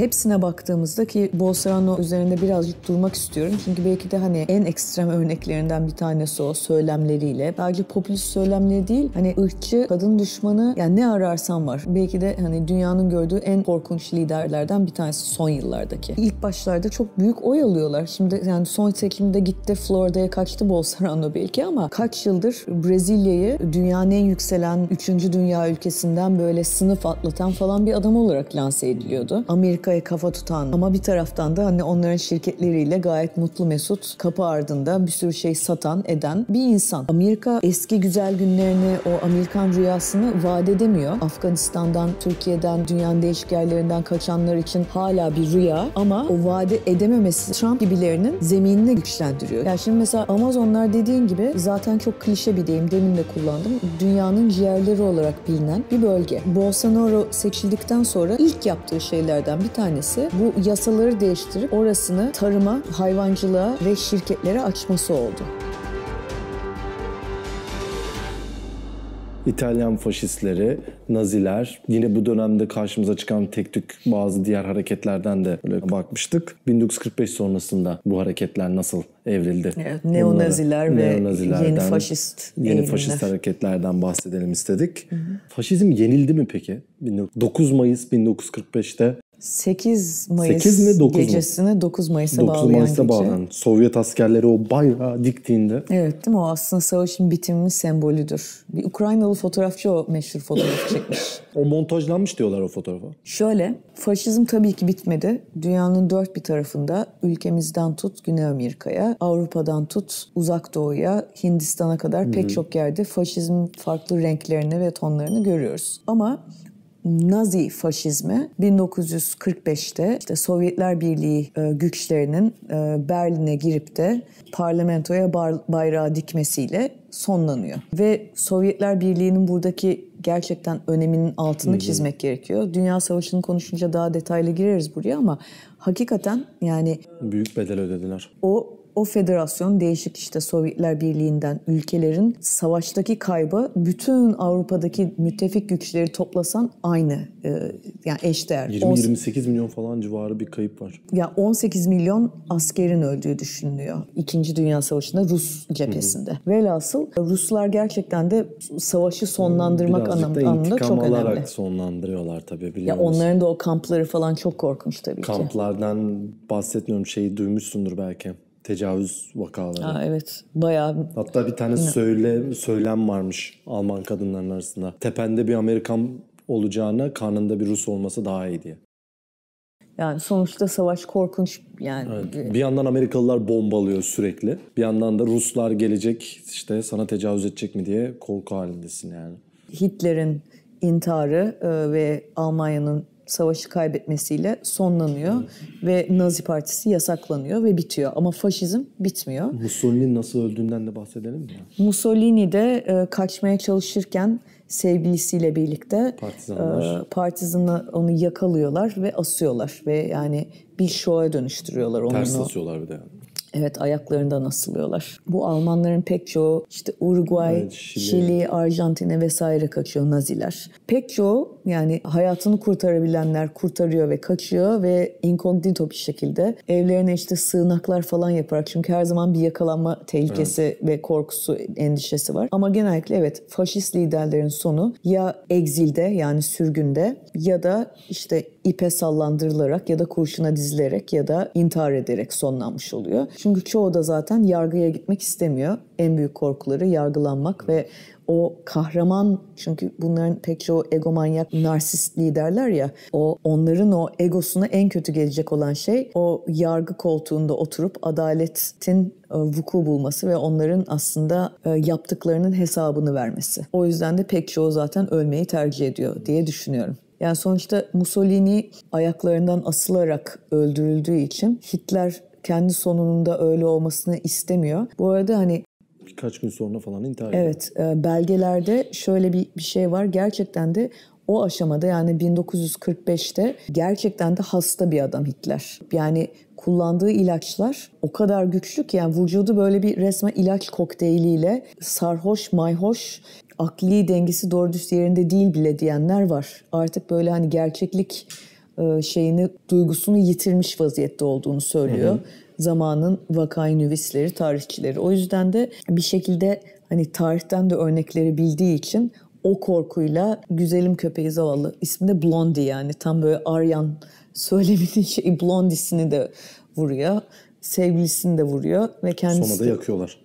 hepsine baktığımızda ki Bolzano üzerinde birazcık durmak istiyorum. Çünkü belki de hani en ekstrem örneklerinden bir tanesi o söylemleriyle. belki popülist söylemleri değil hani ırkçı, kadın düşmanı yani ne ararsan var. Belki de hani dünyanın gördüğü en korkunç liderlerden bir tanesi son yıllardaki. İlk başlarda çok büyük oy alıyorlar. Şimdi yani son seçimde gitti Florida'ya kaçtı Bolsonaro belki ama kaç yıldır Brezilya'yı dünyanın en yükselen 3. dünya ülkesinden böyle sınıf atlatan falan bir adam olarak lanse ediliyordu. Amerika politikaya kafa tutan ama bir taraftan da hani onların şirketleriyle gayet mutlu mesut kapı ardında bir sürü şey satan eden bir insan. Amerika eski güzel günlerini o Amerikan rüyasını vaat edemiyor. Afganistan'dan, Türkiye'den, dünyanın değişik yerlerinden kaçanlar için hala bir rüya ama o vaat edememesi Trump gibilerinin zeminini güçlendiriyor. Yani şimdi mesela Amazonlar dediğin gibi zaten çok klişe bir deyim demin de kullandım. Dünyanın ciğerleri olarak bilinen bir bölge. Bolsonaro seçildikten sonra ilk yaptığı şeylerden bir tane tanesi bu yasaları değiştirip orasını tarıma, hayvancılığa ve şirketlere açması oldu. İtalyan faşistleri, Naziler, yine bu dönemde karşımıza çıkan tek tük bazı diğer hareketlerden de bakmıştık. 1945 sonrasında bu hareketler nasıl evrildi? Evet, neonaziler Bunları, ve yeni faşist Yeni eğilimler. faşist hareketlerden bahsedelim istedik. Hı hı. Faşizm yenildi mi peki? 9 Mayıs 1945'te 8 Mayıs 8 mi, 9 gecesini 9 Mayıs'a 9 bağlayan Mayıs'a gece. bağlanan Sovyet askerleri o bayrağı diktiğinde. Evet değil mi? O aslında savaşın bitiminin sembolüdür. Bir Ukraynalı fotoğrafçı o meşhur fotoğrafı çekmiş. o montajlanmış diyorlar o fotoğrafa. Şöyle, faşizm tabii ki bitmedi. Dünyanın dört bir tarafında ülkemizden tut Güney Amerika'ya, Avrupa'dan tut Uzak Doğu'ya, Hindistan'a kadar Hı-hı. pek çok yerde faşizm farklı renklerini ve tonlarını görüyoruz. Ama Nazi faşizmi 1945'te işte Sovyetler Birliği e, güçlerinin e, Berlin'e girip de parlamentoya bayrağı dikmesiyle sonlanıyor. Ve Sovyetler Birliği'nin buradaki gerçekten öneminin altını çizmek gerekiyor. Dünya Savaşı'nı konuşunca daha detaylı gireriz buraya ama hakikaten yani büyük bedel ödediler. O o federasyon değişik işte Sovyetler Birliği'nden ülkelerin savaştaki kaybı bütün Avrupa'daki müttefik güçleri toplasan aynı e, yani eşdeğer. 20-28 milyon falan civarı bir kayıp var. Ya yani 18 milyon askerin öldüğü düşünülüyor. İkinci Dünya Savaşı'nda Rus cephesinde. Hı hı. Velhasıl Ruslar gerçekten de savaşı sonlandırmak Birazcık anlamında, anlamında çok önemli. alarak sonlandırıyorlar tabii biliyorsunuz. Ya onların da o kampları falan çok korkunç tabii Kamplardan ki. Kamplardan bahsetmiyorum şeyi duymuşsundur belki tecavüz vakaları. Aa, evet bayağı. Hatta bir tane söyle söylem varmış Alman kadınların arasında. Tepende bir Amerikan olacağına karnında bir Rus olması daha iyi diye. Yani sonuçta savaş korkunç yani. Evet. E, bir yandan Amerikalılar bombalıyor sürekli. Bir yandan da Ruslar gelecek işte sana tecavüz edecek mi diye korku halindesin yani. Hitler'in intiharı e, ve Almanya'nın savaşı kaybetmesiyle sonlanıyor ve Nazi Partisi yasaklanıyor ve bitiyor. Ama faşizm bitmiyor. Mussolini nasıl öldüğünden de bahsedelim mi? Mussolini de e, kaçmaya çalışırken sevgilisiyle birlikte e, partizanlar e, partizanı onu yakalıyorlar ve asıyorlar ve yani bir şoya dönüştürüyorlar onu. Ters asıyorlar bir de. Yani. Evet ayaklarından asılıyorlar. Bu Almanların pek çoğu işte Uruguay, evet, Şili. Şili, Arjantin'e vesaire kaçıyor Naziler. Pek çoğu yani hayatını kurtarabilenler kurtarıyor ve kaçıyor ve inkognito bir şekilde evlerine işte sığınaklar falan yaparak çünkü her zaman bir yakalanma tehlikesi evet. ve korkusu, endişesi var. Ama genellikle evet faşist liderlerin sonu ya egzilde yani sürgünde ya da işte ipe sallandırılarak ya da kurşuna dizilerek ya da intihar ederek sonlanmış oluyor. Çünkü çoğu da zaten yargıya gitmek istemiyor. En büyük korkuları yargılanmak ve o kahraman çünkü bunların pek çoğu egomanyak narsist liderler ya o onların o egosuna en kötü gelecek olan şey o yargı koltuğunda oturup adaletin e, vuku bulması ve onların aslında e, yaptıklarının hesabını vermesi. O yüzden de pek çoğu zaten ölmeyi tercih ediyor diye düşünüyorum. Yani sonuçta Mussolini ayaklarından asılarak öldürüldüğü için Hitler kendi sonununda öyle olmasını istemiyor. Bu arada hani birkaç gün sonra falan intihar ediyor. Evet, e, belgelerde şöyle bir, bir şey var. Gerçekten de o aşamada yani 1945'te gerçekten de hasta bir adam Hitler. Yani kullandığı ilaçlar o kadar güçlü ki yani vücudu böyle bir resmen ilaç kokteyliyle sarhoş mayhoş akli dengesi doğru düz yerinde değil bile diyenler var. Artık böyle hani gerçeklik e, şeyini, duygusunu yitirmiş vaziyette olduğunu söylüyor. Hı hı. Zamanın vakayı nüvisleri, tarihçileri. O yüzden de bir şekilde hani tarihten de örnekleri bildiği için o korkuyla Güzelim Köpeği Zavallı isminde Blondie yani tam böyle Aryan söyleminin şey Blondie'sini de vuruyor. Sevgilisini de vuruyor ve kendisi... Sonra da yakıyorlar.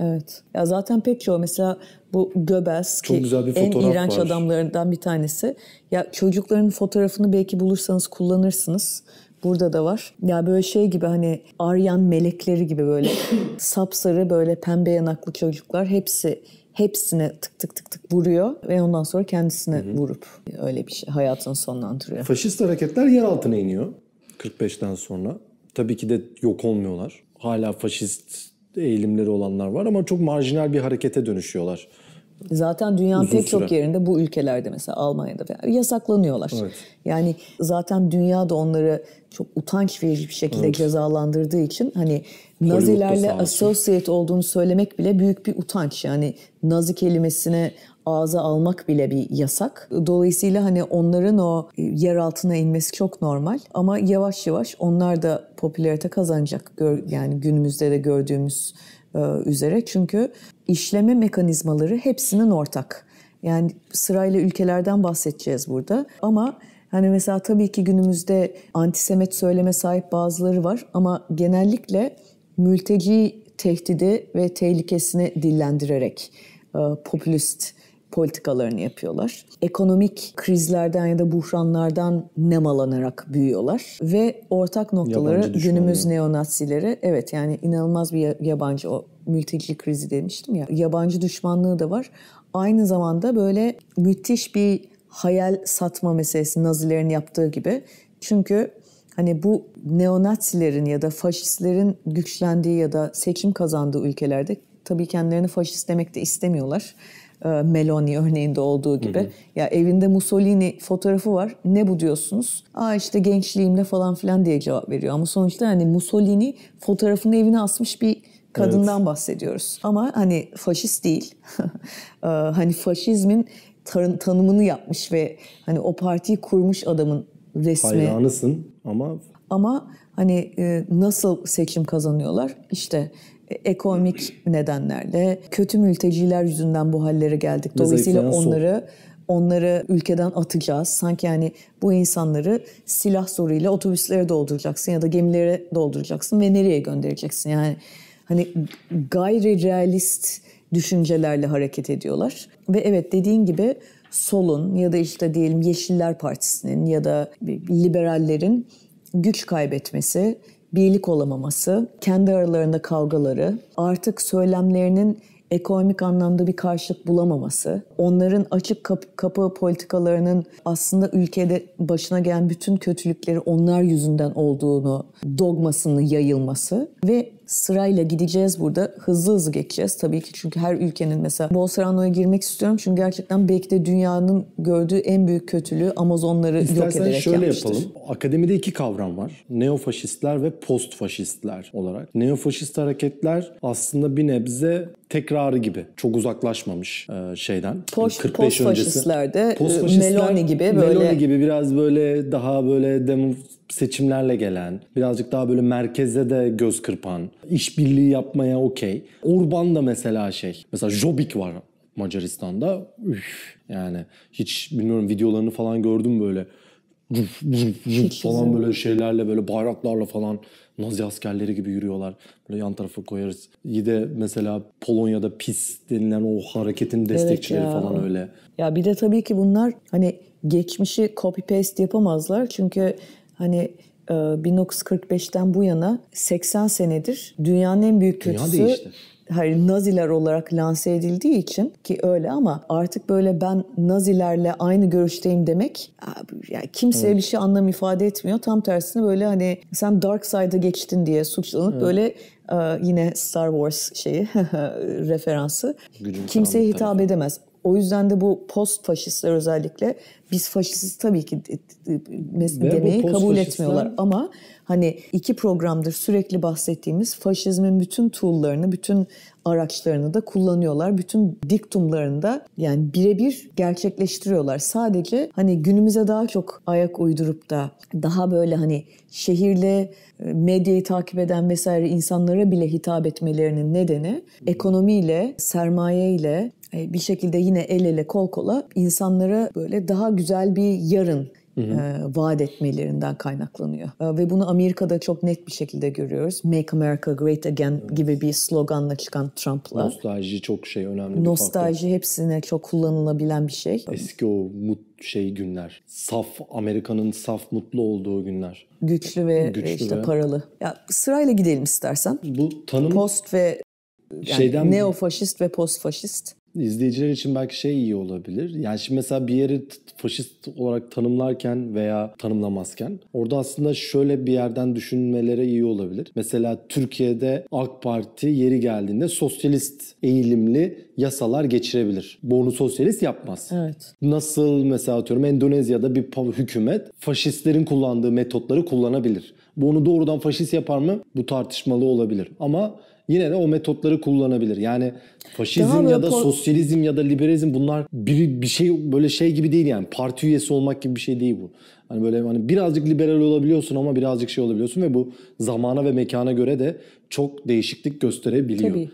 Evet. Ya zaten pek çoğu mesela bu Göbels Çok ki en iğrenç var. adamlarından bir tanesi. Ya çocukların fotoğrafını belki bulursanız kullanırsınız. Burada da var. Ya böyle şey gibi hani Aryan melekleri gibi böyle sapsarı böyle pembe yanaklı çocuklar hepsi hepsine tık tık tık tık vuruyor ve ondan sonra kendisine hı hı. vurup öyle bir şey hayatını sonlandırıyor. Faşist hareketler yer altına iniyor 45'ten sonra. Tabii ki de yok olmuyorlar. Hala faşist eğilimleri olanlar var ama çok marjinal bir harekete dönüşüyorlar. Zaten dünyanın pek süre. çok yerinde bu ülkelerde mesela Almanya'da falan yasaklanıyorlar. Evet. Yani zaten dünya da onları çok utanç verici bir şekilde evet. cezalandırdığı için hani Nazilerle associate olduğunu söylemek bile büyük bir utanç. Yani Nazi kelimesine ağza almak bile bir yasak. Dolayısıyla hani onların o e, yer altına inmesi çok normal ama yavaş yavaş onlar da popülarite kazanacak. Yani günümüzde de gördüğümüz e, üzere çünkü işleme mekanizmaları hepsinin ortak. Yani sırayla ülkelerden bahsedeceğiz burada ama hani mesela tabii ki günümüzde antisemet söyleme sahip bazıları var ama genellikle mülteci tehdidi ve tehlikesini dillendirerek e, popülist politikalarını yapıyorlar. Ekonomik krizlerden ya da buhranlardan nemalanarak büyüyorlar ve ortak noktaları günümüz neonazileri evet yani inanılmaz bir yabancı mülteci krizi demiştim ya. Yabancı düşmanlığı da var. Aynı zamanda böyle müthiş bir hayal satma meselesi Nazilerin yaptığı gibi. Çünkü hani bu neonazilerin ya da faşistlerin güçlendiği ya da seçim kazandığı ülkelerde tabii kendilerini faşist demek de istemiyorlar. Ee, Meloni örneğinde olduğu gibi. Hı hı. Ya evinde Mussolini fotoğrafı var. Ne bu diyorsunuz? Aa işte gençliğimde falan filan diye cevap veriyor. Ama sonuçta hani Mussolini fotoğrafını evine asmış bir kadından evet. bahsediyoruz. Ama hani faşist değil. Ee, hani faşizmin tar- tanımını yapmış ve hani o partiyi kurmuş adamın resmi. Hayranısın ama ama hani e, nasıl seçim kazanıyorlar? İşte e, ekonomik nedenlerle, kötü mülteciler yüzünden bu hallere geldik. Dolayısıyla onları onları ülkeden atacağız. Sanki yani bu insanları silah soruyla otobüslere dolduracaksın ya da gemilere dolduracaksın ve nereye göndereceksin? Yani hani gayri realist düşüncelerle hareket ediyorlar. Ve evet dediğin gibi solun ya da işte diyelim Yeşiller Partisi'nin ya da liberallerin güç kaybetmesi, birlik olamaması, kendi aralarında kavgaları, artık söylemlerinin ekonomik anlamda bir karşılık bulamaması, onların açık kapı, kapı politikalarının aslında ülkede başına gelen bütün kötülükleri onlar yüzünden olduğunu, dogmasını yayılması ve sırayla gideceğiz burada. Hızlı hızlı geçeceğiz tabii ki çünkü her ülkenin mesela Bolsonaro girmek istiyorum çünkü gerçekten belki de dünyanın gördüğü en büyük kötülüğü Amazonları İstersen yok ederek şöyle yapalım. Akademide iki kavram var. Neofaşistler ve postfaşistler olarak. Neofaşist hareketler aslında bir nebze tekrarı gibi. Çok uzaklaşmamış e, şeyden. Post, 45 hani post öncesi. Postfaşistlerde e, Meloni gibi böyle. Meloni gibi biraz böyle daha böyle demo seçimlerle gelen, birazcık daha böyle merkeze de göz kırpan, işbirliği yapmaya okey. Orban da mesela şey, mesela Jobbik var Macaristan'da. Üf, yani hiç bilmiyorum videolarını falan gördüm böyle. Ruf, ruf, ruf falan böyle şeylerle böyle bayraklarla falan Nazi askerleri gibi yürüyorlar. Böyle yan tarafa koyarız. Yine mesela Polonya'da PIS denilen o hareketin destekçileri evet falan öyle. Ya bir de tabii ki bunlar hani geçmişi copy paste yapamazlar. Çünkü Hani 1945'ten e, bu yana 80 senedir dünyanın en büyük kötüsü Dünya değişti. Hayır, Naziler olarak lanse edildiği için ki öyle ama artık böyle ben Nazilerle aynı görüşteyim demek e, yani kimseye evet. bir şey anlam ifade etmiyor. Tam tersine böyle hani sen dark side'a geçtin diye suçlanıp evet. böyle e, yine Star Wars şeyi referansı Gücüm kimseye hitap tarafı. edemez o yüzden de bu post faşistler özellikle biz faşistiz tabii ki demeyi kabul etmiyorlar ama hani iki programdır sürekli bahsettiğimiz faşizmin bütün tool'larını, bütün araçlarını da kullanıyorlar. Bütün diktumlarını da yani birebir gerçekleştiriyorlar. Sadece hani günümüze daha çok ayak uydurup da daha böyle hani şehirle medyayı takip eden vesaire insanlara bile hitap etmelerinin nedeni ekonomiyle, sermayeyle, e, bir şekilde yine el ele kol kola insanlara böyle daha güzel bir yarın Hı e, vaat etmelerinden kaynaklanıyor. E, ve bunu Amerika'da çok net bir şekilde görüyoruz. Make America Great Again evet. gibi bir sloganla çıkan Trump'la. Nostalji çok şey önemli bir Nostalji faktör. hepsine çok kullanılabilen bir şey. Eski o mut şey günler. Saf Amerika'nın saf mutlu olduğu günler. Güçlü ve Güçlü işte ve... paralı. Ya sırayla gidelim istersen. Bu tanım post ve yani şeyden neofaşist ve postfaşist İzleyiciler için belki şey iyi olabilir. Yani şimdi mesela bir yeri faşist olarak tanımlarken veya tanımlamazken orada aslında şöyle bir yerden düşünmelere iyi olabilir. Mesela Türkiye'de AK Parti yeri geldiğinde sosyalist eğilimli yasalar geçirebilir. Bu onu sosyalist yapmaz. Evet. Nasıl mesela atıyorum Endonezya'da bir hükümet faşistlerin kullandığı metotları kullanabilir. Bu onu doğrudan faşist yapar mı? Bu tartışmalı olabilir. Ama yine de o metotları kullanabilir. Yani faşizm ya da sosyalizm ya da liberalizm bunlar bir, bir şey böyle şey gibi değil yani parti üyesi olmak gibi bir şey değil bu. Hani böyle hani birazcık liberal olabiliyorsun ama birazcık şey olabiliyorsun ve bu zamana ve mekana göre de çok değişiklik gösterebiliyor. Tabii.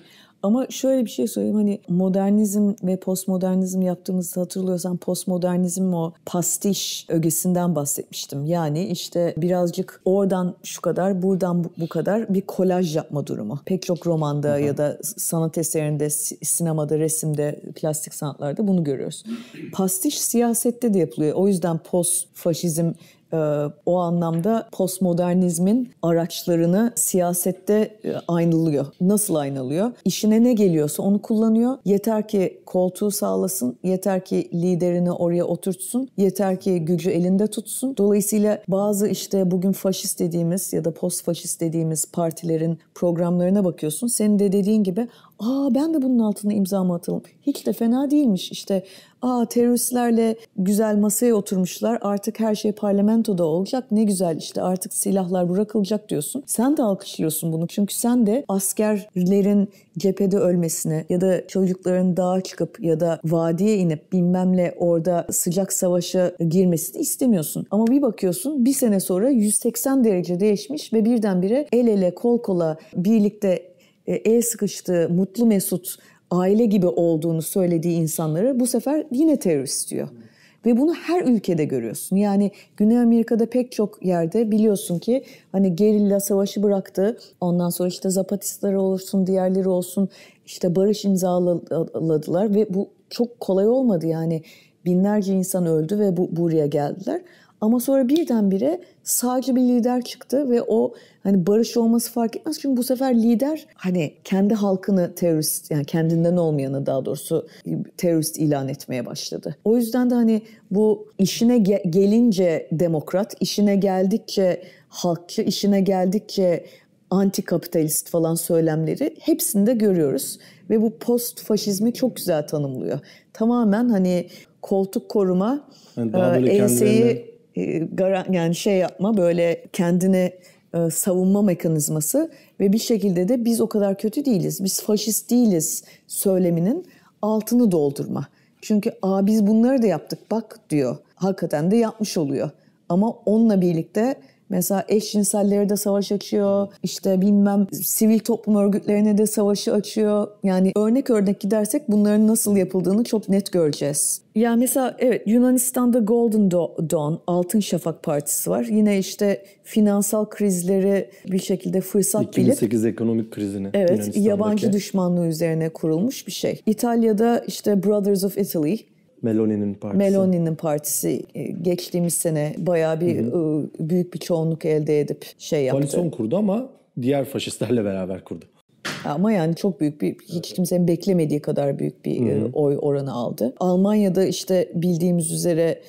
Ama şöyle bir şey söyleyeyim hani modernizm ve postmodernizm yaptığımızda hatırlıyorsan postmodernizm o pastiş ögesinden bahsetmiştim. Yani işte birazcık oradan şu kadar buradan bu, kadar bir kolaj yapma durumu. Pek çok romanda ya da sanat eserinde, sinemada, resimde, plastik sanatlarda bunu görüyoruz. Pastiş siyasette de yapılıyor. O yüzden post faşizm ee, o anlamda postmodernizmin araçlarını siyasette e, aynalıyor. Nasıl aynalıyor? İşine ne geliyorsa onu kullanıyor. Yeter ki koltuğu sağlasın, yeter ki liderini oraya oturtsun, yeter ki gücü elinde tutsun. Dolayısıyla bazı işte bugün faşist dediğimiz ya da post faşist dediğimiz partilerin programlarına bakıyorsun. Senin de dediğin gibi Aa ben de bunun altına imzamı atalım. Hiç de fena değilmiş işte. Aa teröristlerle güzel masaya oturmuşlar. Artık her şey parlamentoda olacak. Ne güzel işte artık silahlar bırakılacak diyorsun. Sen de alkışlıyorsun bunu. Çünkü sen de askerlerin cephede ölmesine ya da çocukların dağa çıkıp ya da vadiye inip bilmemle orada sıcak savaşa girmesini istemiyorsun. Ama bir bakıyorsun bir sene sonra 180 derece değişmiş ve birdenbire el ele kol kola birlikte e, el sıkıştığı mutlu mesut aile gibi olduğunu söylediği insanları bu sefer yine terörist diyor. Ve bunu her ülkede görüyorsun. Yani Güney Amerika'da pek çok yerde biliyorsun ki hani gerilla savaşı bıraktı. Ondan sonra işte Zapatistler olsun, diğerleri olsun işte barış imzaladılar ve bu çok kolay olmadı yani binlerce insan öldü ve bu buraya geldiler. Ama sonra birdenbire sadece bir lider çıktı ve o hani barış olması fark etmez. Çünkü bu sefer lider hani kendi halkını terörist yani kendinden olmayanı daha doğrusu e, terörist ilan etmeye başladı. O yüzden de hani bu işine ge- gelince demokrat, işine geldikçe halkçı, işine geldikçe anti kapitalist falan söylemleri hepsinde görüyoruz ve bu post faşizmi çok güzel tanımlıyor. Tamamen hani koltuk koruma, yani e, enseyi e, yani şey yapma böyle kendine e, savunma mekanizması ve bir şekilde de biz o kadar kötü değiliz, biz faşist değiliz söyleminin altını doldurma. Çünkü Aa, biz bunları da yaptık bak diyor. Hakikaten de yapmış oluyor. Ama onunla birlikte Mesela eşcinselleri de savaş açıyor. İşte bilmem sivil toplum örgütlerine de savaşı açıyor. Yani örnek örnek gidersek bunların nasıl yapıldığını çok net göreceğiz. Ya yani mesela evet Yunanistan'da Golden Dawn, Altın Şafak Partisi var. Yine işte finansal krizleri bir şekilde fırsat 2008 bilip... 2008 ekonomik krizini. Evet, yabancı düşmanlığı üzerine kurulmuş bir şey. İtalya'da işte Brothers of Italy, Meloni'nin partisi. Meloni'nin partisi e, geçtiğimiz sene bayağı bir hı hı. E, büyük bir çoğunluk elde edip şey yaptı. Koalisyon kurdu ama diğer faşistlerle beraber kurdu. Ama yani çok büyük bir hiç kimsenin beklemediği kadar büyük bir Hı-hı. E, oy oranı aldı. Almanya'da işte bildiğimiz üzere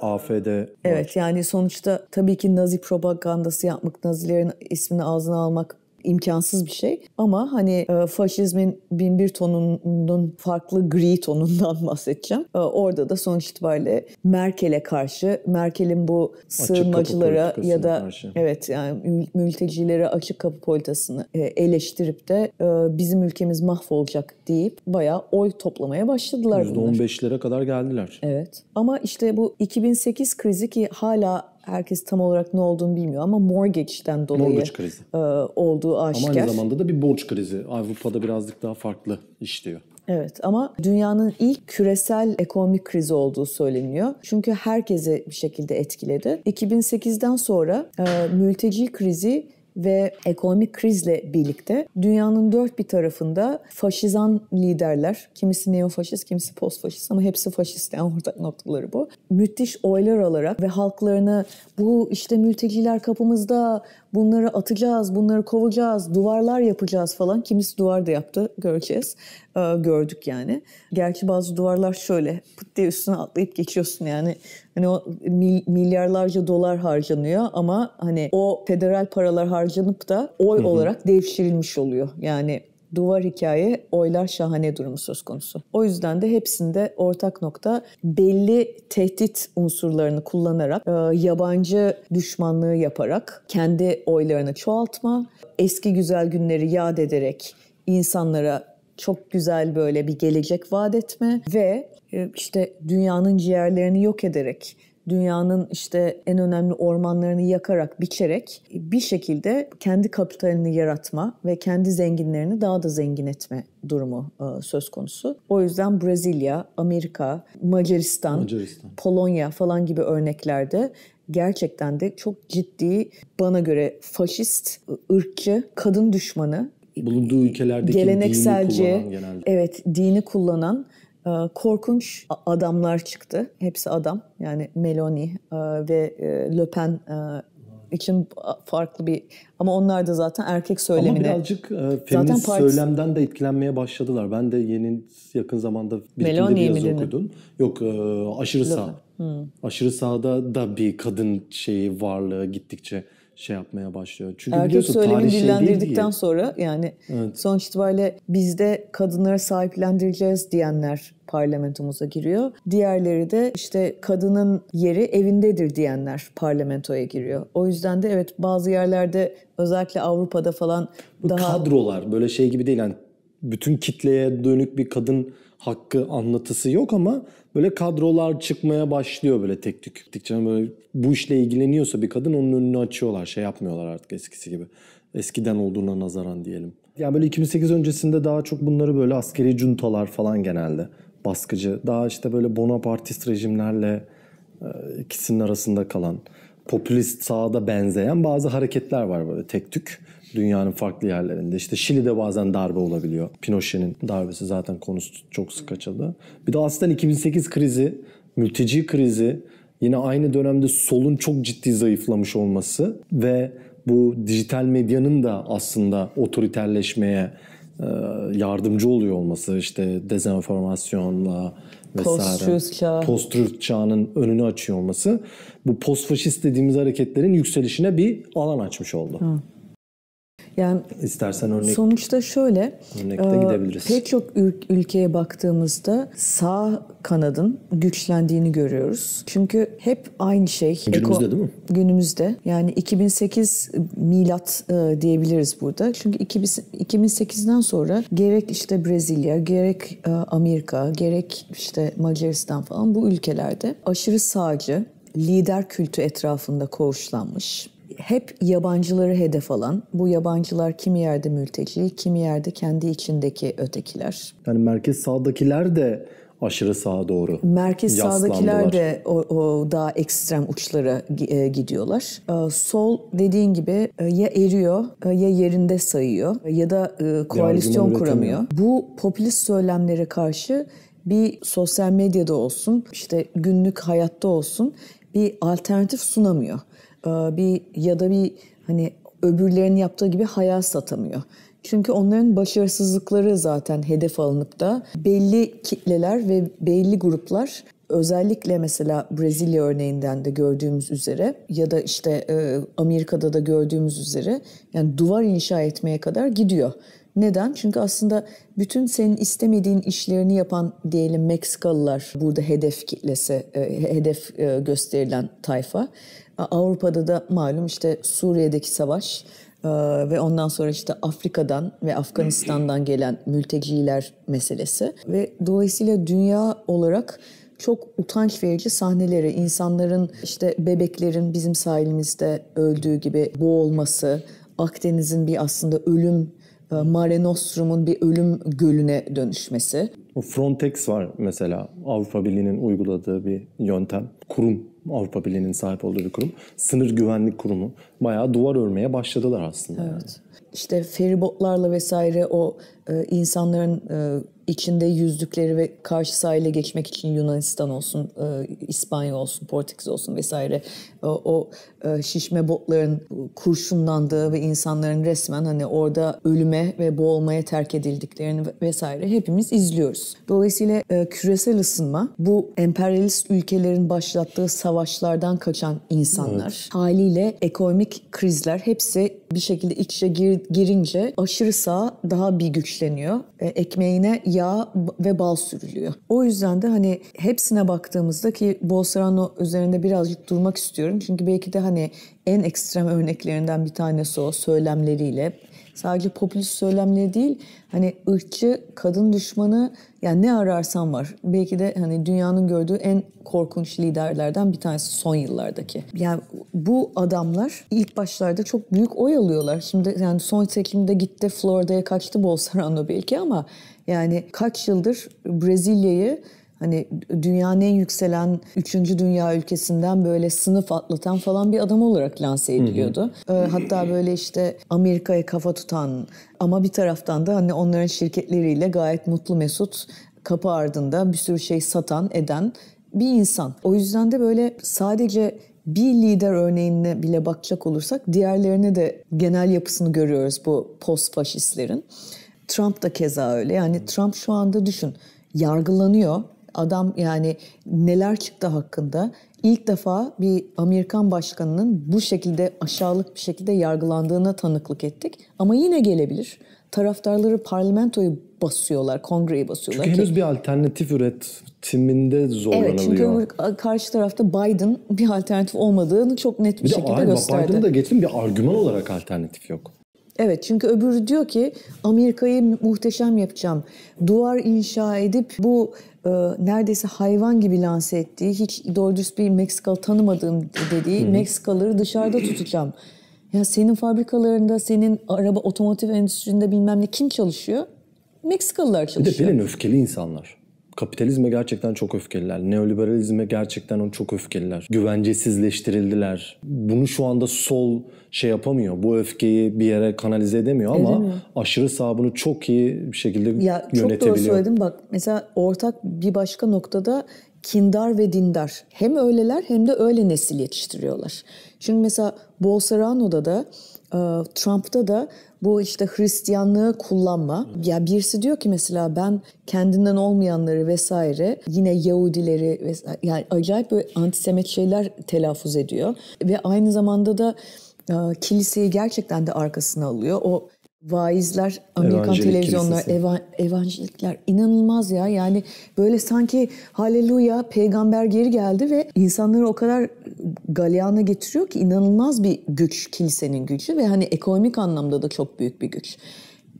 AFD. Var. Evet yani sonuçta tabii ki Nazi propagandası yapmak, Nazilerin ismini ağzına almak imkansız bir şey. Ama hani e, faşizmin binbir tonunun farklı gri tonundan bahsedeceğim. E, orada da sonuç itibariyle Merkel'e karşı, Merkel'in bu sığınmacılara ya da karşı. evet yani mültecilere açık kapı politasını e, eleştirip de e, bizim ülkemiz mahvolacak deyip bayağı oy toplamaya başladılar. %15'lere kadar geldiler. Evet. Ama işte bu 2008 krizi ki hala herkes tam olarak ne olduğunu bilmiyor ama mortgage'den dolayı Mortgage krizi. E, olduğu aşikar. Ama aynı zamanda da bir borç krizi. Avrupa'da birazcık daha farklı işliyor. Evet ama dünyanın ilk küresel ekonomik krizi olduğu söyleniyor. Çünkü herkese bir şekilde etkiledi. 2008'den sonra e, mülteci krizi ve ekonomik krizle birlikte dünyanın dört bir tarafında faşizan liderler, kimisi neofaşist, kimisi postfaşist ama hepsi faşist yani ortak noktaları bu. Müthiş oylar alarak ve halklarını bu işte mülteciler kapımızda bunları atacağız, bunları kovacağız, duvarlar yapacağız falan. Kimisi duvar da yaptı göreceğiz. Ee, gördük yani. Gerçi bazı duvarlar şöyle pıt diye üstüne atlayıp geçiyorsun yani Hani o milyarlarca dolar harcanıyor ama hani o federal paralar harcanıp da oy Hı-hı. olarak devşirilmiş oluyor. Yani duvar hikaye, oylar şahane durumu söz konusu. O yüzden de hepsinde ortak nokta belli tehdit unsurlarını kullanarak, e, yabancı düşmanlığı yaparak kendi oylarını çoğaltma, eski güzel günleri yad ederek insanlara çok güzel böyle bir gelecek vaat etme ve e, işte dünyanın ciğerlerini yok ederek dünyanın işte en önemli ormanlarını yakarak, biçerek e, bir şekilde kendi kapitalini yaratma ve kendi zenginlerini daha da zengin etme durumu e, söz konusu. O yüzden Brezilya, Amerika, Macaristan, Macaristan. Polonya falan gibi örneklerde gerçekten de çok ciddi bana göre faşist, ırkçı, kadın düşmanı bulunduğu ülkelerdeki gelenekselci, dini kullanan genelde. evet dini kullanan ee, korkunç adamlar çıktı. Hepsi adam. Yani Meloni e, ve e, Le Pen e, için farklı bir ama onlar da zaten erkek söylemine. Ama birazcık e, feminist zaten söylemden de etkilenmeye başladılar. Ben de yeni yakın zamanda birikimde bir yazı okudum. Yok e, aşırı sağ. Hmm. Aşırı sağda da bir kadın şeyi varlığı gittikçe şey yapmaya başlıyor. Çünkü Erkek söylemi şey dillendirdikten değil sonra yani evet. sonuç itibariyle bizde kadınlara sahiplendireceğiz diyenler parlamentomuza giriyor. Diğerleri de işte kadının yeri evindedir diyenler parlamentoya giriyor. O yüzden de evet bazı yerlerde özellikle Avrupa'da falan Bu daha... Kadrolar böyle şey gibi değil yani bütün kitleye dönük bir kadın hakkı anlatısı yok ama böyle kadrolar çıkmaya başlıyor böyle tek tük. Gittikçe böyle bu işle ilgileniyorsa bir kadın onun önünü açıyorlar. Şey yapmıyorlar artık eskisi gibi. Eskiden olduğuna nazaran diyelim. Yani böyle 2008 öncesinde daha çok bunları böyle askeri cuntalar falan genelde baskıcı. Daha işte böyle bonapartist rejimlerle e, ikisinin arasında kalan popülist sağda benzeyen bazı hareketler var böyle tek tük dünyanın farklı yerlerinde. İşte Şili'de bazen darbe olabiliyor. Pinochet'in darbesi zaten konusu çok sık açıldı. Bir de aslında 2008 krizi, mülteci krizi, yine aynı dönemde solun çok ciddi zayıflamış olması ve bu dijital medyanın da aslında otoriterleşmeye e, yardımcı oluyor olması işte dezenformasyonla vesaire. Post-truth çağının önünü açıyor olması bu post-faşist dediğimiz hareketlerin yükselişine bir alan açmış oldu. Hı. Yani istersen örnek Sonuçta şöyle. Örnekte e, gidebiliriz. Pek çok ülkeye baktığımızda sağ kanadın güçlendiğini görüyoruz. Çünkü hep aynı şey. Günümüzde Eko, değil mi? Günümüzde. Yani 2008 milat e, diyebiliriz burada. Çünkü 2008'den sonra gerek işte Brezilya, gerek e, Amerika, gerek işte Macaristan falan bu ülkelerde aşırı sağcı, lider kültü etrafında koğuşlanmış hep yabancıları hedef alan, bu yabancılar kimi yerde mülteci, kimi yerde kendi içindeki ötekiler. Yani merkez sağdakiler de aşırı sağa doğru Merkez sağdakiler de o, o daha ekstrem uçlara e, gidiyorlar. E, sol dediğin gibi e, ya eriyor e, ya yerinde sayıyor ya da e, koalisyon kuramıyor. Bu popülist söylemlere karşı bir sosyal medyada olsun, işte günlük hayatta olsun bir alternatif sunamıyor. E, bir ya da bir hani öbürlerinin yaptığı gibi hayal satamıyor. Çünkü onların başarısızlıkları zaten hedef alınıp da belli kitleler ve belli gruplar özellikle mesela Brezilya örneğinden de gördüğümüz üzere ya da işte e, Amerika'da da gördüğümüz üzere yani duvar inşa etmeye kadar gidiyor. Neden? Çünkü aslında bütün senin istemediğin işlerini yapan diyelim Meksikalılar burada hedef kitlesi, e, hedef gösterilen tayfa. Avrupa'da da malum işte Suriye'deki savaş e, ve ondan sonra işte Afrika'dan ve Afganistan'dan gelen mülteciler meselesi ve dolayısıyla dünya olarak çok utanç verici sahneleri, insanların işte bebeklerin bizim sahilimizde öldüğü gibi boğulması, Akdeniz'in bir aslında ölüm e, Mare Nostrum'un bir ölüm gölüne dönüşmesi. Frontex var mesela Avrupa Birliği'nin uyguladığı bir yöntem. Kurum Avrupa Birliği'nin sahip olduğu bir kurum. Sınır Güvenlik Kurumu. Bayağı duvar örmeye başladılar aslında. Evet. Yani. İşte feribotlarla vesaire o e, insanların e, içinde yüzdükleri ve karşı sahile geçmek için Yunanistan olsun, e, İspanya olsun, Portekiz olsun vesaire e, o e, şişme botların kurşunlandığı ve insanların resmen hani orada ölüme ve boğulmaya terk edildiklerini vesaire hepimiz izliyoruz. Dolayısıyla e, küresel ısınma bu emperyalist ülkelerin başlattığı savaşlardan kaçan insanlar evet. haliyle ekonomik krizler hepsi bir şekilde iç içe gir, girince sağ daha bir güçleniyor. E, ekmeğine yağ ve bal sürülüyor. O yüzden de hani hepsine baktığımızda ki Bolserano üzerinde birazcık durmak istiyorum. Çünkü belki de hani en ekstrem örneklerinden bir tanesi o söylemleriyle. Sadece popülist söylemleri değil, hani ırkçı, kadın düşmanı yani ne ararsan var. Belki de hani dünyanın gördüğü en korkunç liderlerden bir tanesi son yıllardaki. Yani bu adamlar ilk başlarda çok büyük oy alıyorlar. Şimdi yani son seçimde gitti Florida'ya kaçtı Bolsonaro belki ama yani kaç yıldır Brezilya'yı Hani dünyanın en yükselen üçüncü dünya ülkesinden böyle sınıf atlatan falan bir adam olarak lanse ediliyordu. Hı ee, Hatta böyle işte Amerika'ya kafa tutan ama bir taraftan da hani onların şirketleriyle gayet mutlu mesut kapı ardında bir sürü şey satan, eden bir insan. O yüzden de böyle sadece bir lider örneğine bile bakacak olursak diğerlerine de genel yapısını görüyoruz bu post faşistlerin. Trump da keza öyle. Yani Trump şu anda düşün yargılanıyor Adam yani neler çıktı hakkında. İlk defa bir Amerikan başkanının bu şekilde aşağılık bir şekilde yargılandığına tanıklık ettik. Ama yine gelebilir. Taraftarları parlamentoyu basıyorlar, kongreyi basıyorlar. Çünkü henüz bir alternatif üretiminde zorlanılıyor. Evet çünkü karşı tarafta Biden bir alternatif olmadığını çok net bir, bir şekilde de, gösterdi. Biden'ı da geçtim bir argüman olarak alternatif yok. Evet çünkü öbürü diyor ki Amerika'yı muhteşem yapacağım. Duvar inşa edip bu e, neredeyse hayvan gibi lanse ettiği, hiç doğru düz bir Meksikalı tanımadığım dediği Meksikalıları dışarıda tutacağım. Ya senin fabrikalarında, senin araba otomotiv endüstrisinde bilmem ne kim çalışıyor? Meksikalılar çalışıyor. Bir de öfkeli insanlar kapitalizme gerçekten çok öfkeliler. Neoliberalizme gerçekten çok öfkeliler. Güvencesizleştirildiler. Bunu şu anda sol şey yapamıyor. Bu öfkeyi bir yere kanalize edemiyor ama Edemiyor. aşırı sağ bunu çok iyi bir şekilde ya, yönetebiliyor. Çok doğru söyledim bak. Mesela ortak bir başka noktada kindar ve dindar. Hem öyleler hem de öyle nesil yetiştiriyorlar. Şimdi mesela Bolsonaro'da da e, Trump'ta da bu işte Hristiyanlığı kullanma. Ya birisi diyor ki mesela ben kendinden olmayanları vesaire yine Yahudileri vesaire, yani acayip böyle antisemit şeyler telaffuz ediyor ve aynı zamanda da e, kiliseyi gerçekten de arkasına alıyor. O vaizler, Amerikan Evangelik televizyonlar, evangelikler inanılmaz ya. Yani böyle sanki haleluya peygamber geri geldi ve insanları o kadar galyana getiriyor ki inanılmaz bir güç kilisenin gücü ve hani ekonomik anlamda da çok büyük bir güç.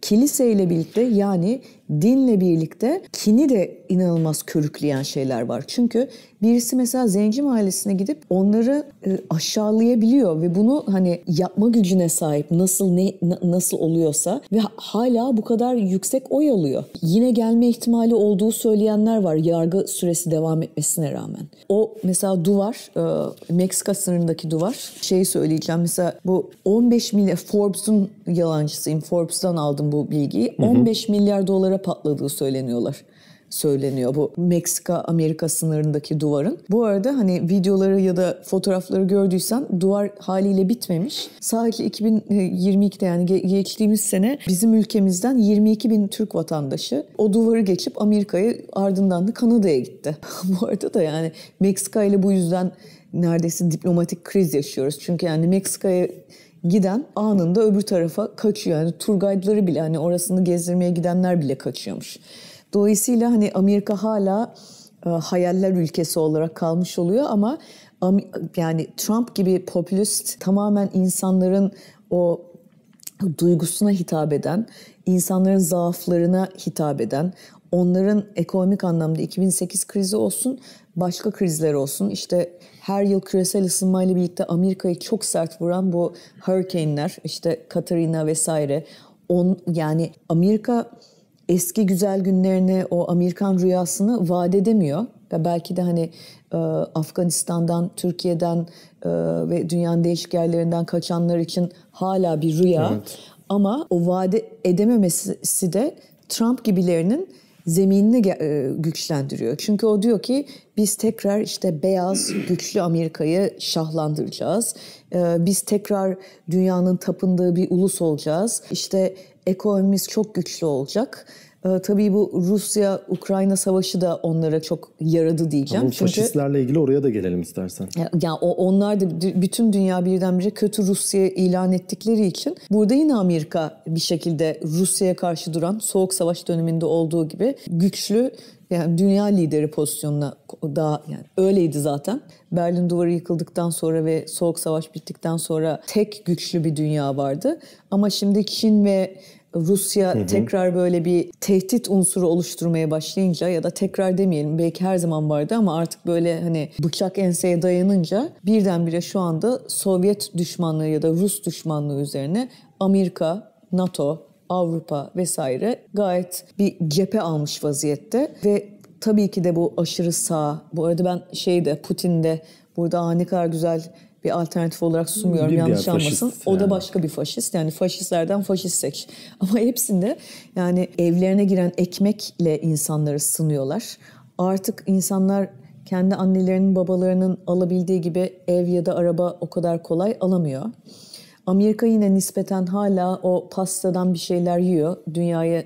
Kiliseyle birlikte yani dinle birlikte kini de inanılmaz körükleyen şeyler var. Çünkü birisi mesela zenci mahallesine gidip onları e, aşağılayabiliyor ve bunu hani yapma gücüne sahip nasıl ne nasıl oluyorsa ve hala bu kadar yüksek oy alıyor. Yine gelme ihtimali olduğu söyleyenler var yargı süresi devam etmesine rağmen. O mesela duvar e, Meksika sınırındaki duvar şey söyleyeceğim mesela bu 15 milyar Forbes'un yalancısıyım. Forbes'tan aldım bu bilgiyi. 15 milyar dolara duvara patladığı söyleniyorlar söyleniyor bu Meksika Amerika sınırındaki duvarın. Bu arada hani videoları ya da fotoğrafları gördüysen duvar haliyle bitmemiş. Sadece 2022'de yani geçtiğimiz sene bizim ülkemizden 22 bin Türk vatandaşı o duvarı geçip Amerika'ya ardından da Kanada'ya gitti. bu arada da yani Meksika ile bu yüzden neredeyse diplomatik kriz yaşıyoruz. Çünkü yani Meksika'ya Giden anında öbür tarafa kaçıyor. Yani tur guide'ları bile hani orasını gezdirmeye gidenler bile kaçıyormuş. Dolayısıyla hani Amerika hala e, hayaller ülkesi olarak kalmış oluyor ama yani Trump gibi popülist tamamen insanların o duygusuna hitap eden, insanların zaaflarına hitap eden, onların ekonomik anlamda 2008 krizi olsun, başka krizler olsun, işte her yıl küresel ısınmayla birlikte Amerika'yı çok sert vuran bu hurricane'ler işte Katrina vesaire on yani Amerika eski güzel günlerini o Amerikan rüyasını vaat edemiyor. Ya belki de hani e, Afganistan'dan, Türkiye'den e, ve dünyanın değişik yerlerinden kaçanlar için hala bir rüya. Evet. Ama o vaat edememesi de Trump gibilerinin zeminini e, güçlendiriyor. Çünkü o diyor ki biz tekrar işte beyaz güçlü Amerika'yı şahlandıracağız. E, biz tekrar dünyanın tapındığı bir ulus olacağız. İşte ekonomimiz çok güçlü olacak ee, tabii bu Rusya-Ukrayna savaşı da onlara çok yaradı diyeceğim. Ama Çünkü, faşistlerle ilgili oraya da gelelim istersen. Ya, ya onlar da bütün dünya birdenbire kötü Rusya ilan ettikleri için burada yine Amerika bir şekilde Rusya'ya karşı duran soğuk savaş döneminde olduğu gibi güçlü yani dünya lideri pozisyonuna daha yani öyleydi zaten. Berlin duvarı yıkıldıktan sonra ve soğuk savaş bittikten sonra tek güçlü bir dünya vardı. Ama şimdi Çin ve Rusya hı hı. tekrar böyle bir tehdit unsuru oluşturmaya başlayınca ya da tekrar demeyelim belki her zaman vardı ama artık böyle hani bıçak enseye dayanınca birdenbire şu anda Sovyet düşmanlığı ya da Rus düşmanlığı üzerine Amerika, NATO, Avrupa vesaire gayet bir cephe almış vaziyette ve tabii ki de bu aşırı sağ. Bu arada ben şeyde Putin'de burada ne kadar güzel bir alternatif olarak sunmuyorum bir yanlış anlasın. Yani. O da başka bir faşist. Yani faşistlerden faşist seç. Ama hepsinde yani evlerine giren ekmekle insanları sınıyorlar. Artık insanlar kendi annelerinin babalarının alabildiği gibi ev ya da araba o kadar kolay alamıyor. Amerika yine nispeten hala o pastadan bir şeyler yiyor. Dünyaya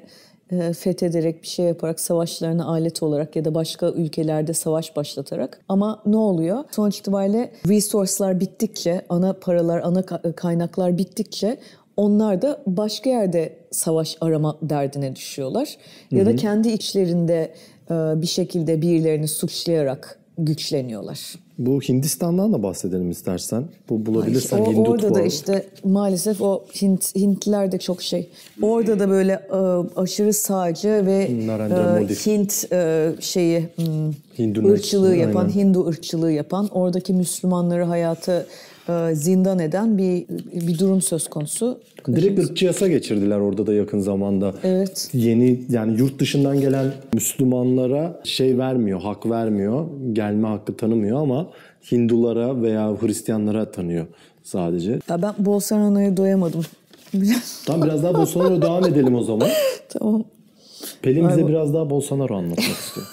e, fethederek bir şey yaparak savaşlarını alet olarak ya da başka ülkelerde savaş başlatarak ama ne oluyor? Sonuç itibariyle resource'lar bittikçe, ana paralar, ana e, kaynaklar bittikçe onlar da başka yerde savaş arama derdine düşüyorlar. Ya da kendi içlerinde e, bir şekilde birilerini suçlayarak güçleniyorlar. Bu Hindistan'dan da bahsedelim istersen. Bu bulabilirsen Ay, o, Hindutva. Orada da işte maalesef o Hint, Hintliler de çok şey. Orada da böyle e, aşırı sağcı ve e, Hint e, şeyi hmm, Hindu ırkçılığı yapan, Hindu ırkçılığı yapan, oradaki Müslümanları hayatı. E, zindan eden bir bir durum söz konusu. Direkt bir yasa geçirdiler orada da yakın zamanda. Evet. Yeni yani yurt dışından gelen Müslümanlara şey vermiyor, hak vermiyor. Gelme hakkı tanımıyor ama Hindulara veya Hristiyanlara tanıyor sadece. Ya ben Bolsonaro'ya doyamadım. tamam biraz daha Bolsonaro'ya devam edelim o zaman. tamam. Pelin bize Abi, biraz daha Bolsonaro anlatmak istiyor.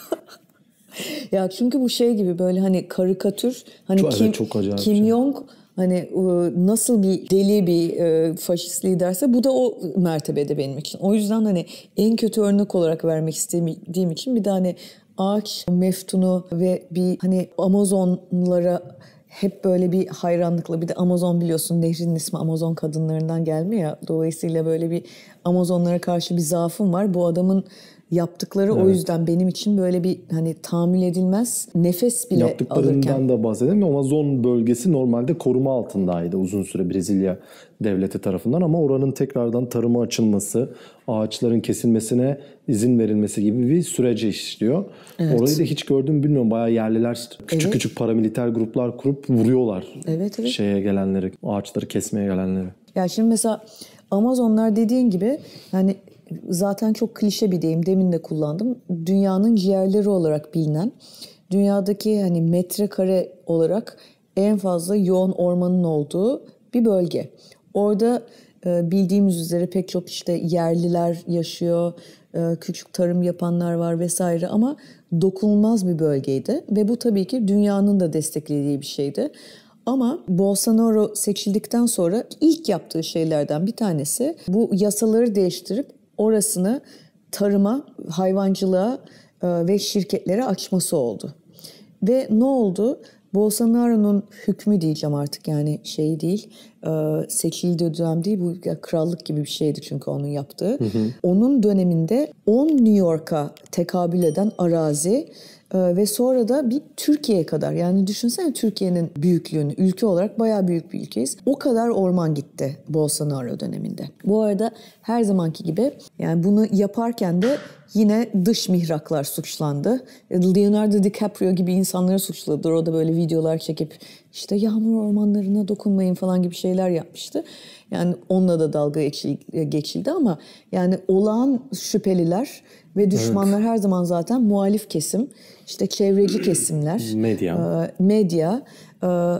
ya çünkü bu şey gibi böyle hani karikatür hani çok, Kim, evet, çok Kim şey. Jong Hani e, nasıl bir deli bir e, faşist liderse bu da o mertebede benim için. O yüzden hani en kötü örnek olarak vermek istediğim için bir de hani ağaç meftunu ve bir hani Amazonlara hep böyle bir hayranlıkla bir de Amazon biliyorsun nehrin ismi Amazon kadınlarından gelmiyor ya dolayısıyla böyle bir Amazonlara karşı bir zaafım var. Bu adamın Yaptıkları evet. o yüzden benim için böyle bir hani tahammül edilmez nefes bile Yaptıklarından alırken. da bahsedelim. Amazon bölgesi normalde koruma altındaydı uzun süre Brezilya devleti tarafından ama oranın tekrardan tarıma açılması, ağaçların kesilmesine izin verilmesi gibi bir süreci işliyor. Evet. Orayı da hiç gördüm bilmiyorum. Bayağı yerliler küçük evet. küçük paramiliter gruplar kurup vuruyorlar. Evet, evet. Şeye gelenleri, ağaçları kesmeye gelenleri. Ya şimdi mesela Amazonlar dediğin gibi hani zaten çok klişe bir deyim demin de kullandım. Dünyanın ciğerleri olarak bilinen, dünyadaki hani metrekare olarak en fazla yoğun ormanın olduğu bir bölge. Orada e, bildiğimiz üzere pek çok işte yerliler yaşıyor, e, küçük tarım yapanlar var vesaire ama dokunulmaz bir bölgeydi ve bu tabii ki dünyanın da desteklediği bir şeydi. Ama Bolsonaro seçildikten sonra ilk yaptığı şeylerden bir tanesi bu yasaları değiştirip orasını tarıma, hayvancılığa e, ve şirketlere açması oldu. Ve ne oldu? Bolsonaro'nun hükmü diyeceğim artık yani şey değil e, seçildiği dönem değil bu krallık gibi bir şeydi çünkü onun yaptığı. Hı hı. Onun döneminde 10 New York'a tekabül eden arazi ee, ve sonra da bir Türkiye'ye kadar yani düşünsene Türkiye'nin büyüklüğünü ülke olarak bayağı büyük bir ülkeyiz. O kadar orman gitti Bolsonaro döneminde. Bu arada her zamanki gibi yani bunu yaparken de Yine dış mihraklar suçlandı. E, Leonardo DiCaprio gibi insanları suçladılar. O da böyle videolar çekip işte yağmur ormanlarına dokunmayın falan gibi şeyler yapmıştı. Yani onunla da dalga geçildi ama yani olağan şüpheliler ve düşmanlar evet. her zaman zaten muhalif kesim, işte çevreci kesimler, medya, medya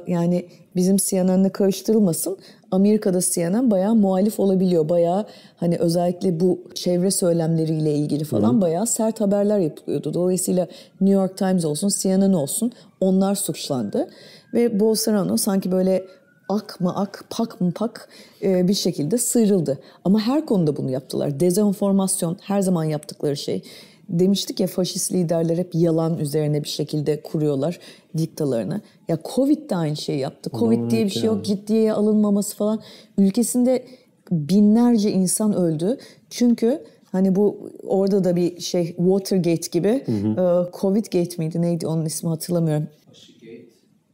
yani bizim CNN'le karıştırılmasın Amerika'da CNN bayağı muhalif olabiliyor. Bayağı hani özellikle bu çevre söylemleriyle ilgili falan Hı. bayağı sert haberler yapılıyordu. Dolayısıyla New York Times olsun, CNN olsun onlar suçlandı. Ve Bolsonaro sanki böyle ak mı ak, pak mı pak e, bir şekilde sıyrıldı. Ama her konuda bunu yaptılar. Dezenformasyon her zaman yaptıkları şey demiştik ya faşist liderler hep yalan üzerine bir şekilde kuruyorlar diktalarını. Ya Covid de aynı şeyi yaptı. Covid evet diye bir şey yani. yok, ciddiye alınmaması falan. Ülkesinde binlerce insan öldü. Çünkü hani bu orada da bir şey Watergate gibi hı hı. E, Covid Gate miydi neydi onun ismi hatırlamıyorum. Aşıgate.